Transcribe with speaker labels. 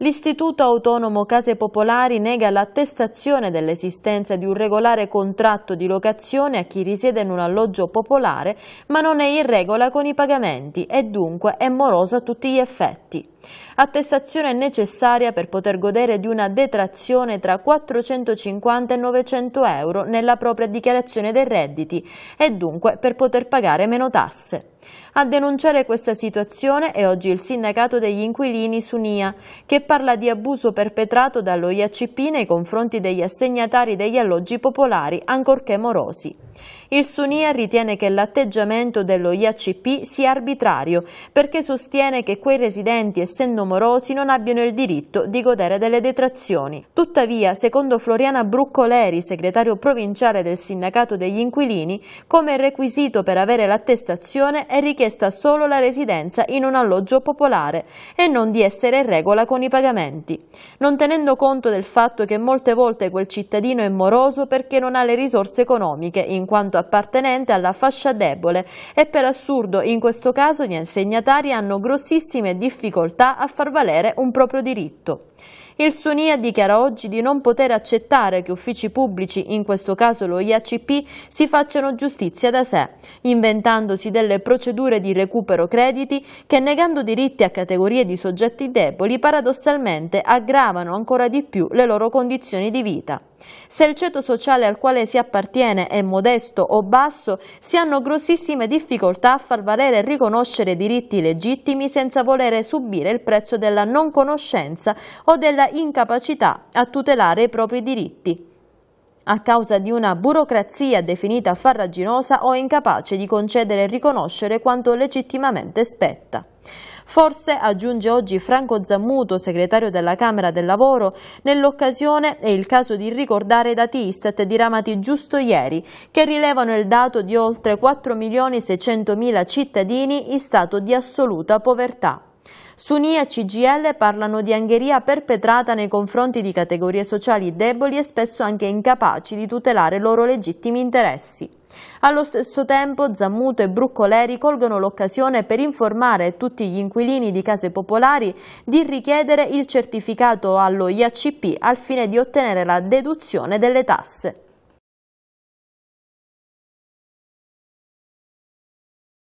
Speaker 1: L'Istituto Autonomo Case Popolari nega l'attestazione dell'esistenza di un regolare contratto di locazione a chi risiede in un alloggio popolare ma non è in regola con i pagamenti e dunque è moroso a tutti gli effetti attestazione necessaria per poter godere di una detrazione tra 450 e 900 euro nella propria dichiarazione dei redditi e dunque per poter pagare meno tasse. A denunciare questa situazione è oggi il sindacato degli inquilini Sunia, che parla di abuso perpetrato dallo IACP nei confronti degli assegnatari degli alloggi popolari, ancorché morosi. Il Sunia ritiene che l'atteggiamento dello IACP sia arbitrario perché sostiene che quei residenti, essendo morosi, non abbiano il diritto di godere delle detrazioni. Tuttavia, secondo Floriana Bruccoleri, segretario provinciale del sindacato degli inquilini, come requisito per avere l'attestazione è richiesta solo la residenza in un alloggio popolare e non di essere in regola con i pagamenti. Non tenendo conto del fatto che molte volte quel cittadino è moroso perché non ha le risorse economiche in quanto appartenente alla fascia debole e per assurdo in questo caso gli insegnatari hanno grossissime difficoltà a far valere un proprio diritto. Il Sunia dichiara oggi di non poter accettare che uffici pubblici, in questo caso lo IACP, si facciano giustizia da sé, inventandosi delle procedure di recupero crediti che, negando diritti a categorie di soggetti deboli, paradossalmente aggravano ancora di più le loro condizioni di vita. Se il ceto sociale al quale si appartiene è modesto o basso, si hanno grossissime difficoltà a far valere e riconoscere diritti legittimi senza volere subire il prezzo della non conoscenza o della incapacità a tutelare i propri diritti a causa di una burocrazia definita farraginosa o incapace di concedere e riconoscere quanto legittimamente spetta. Forse, aggiunge oggi Franco Zammuto, segretario della Camera del Lavoro, nell'occasione è il caso di ricordare i dati Istat diramati giusto ieri, che rilevano il dato di oltre 4.600.000 cittadini in stato di assoluta povertà. Sunia e CGL parlano di angheria perpetrata nei confronti di categorie sociali deboli e spesso anche incapaci di tutelare i loro legittimi interessi. Allo stesso tempo Zammuto e Bruccoleri colgono l'occasione per informare tutti gli inquilini di case popolari di richiedere il certificato allo IACP al fine di ottenere la deduzione delle tasse.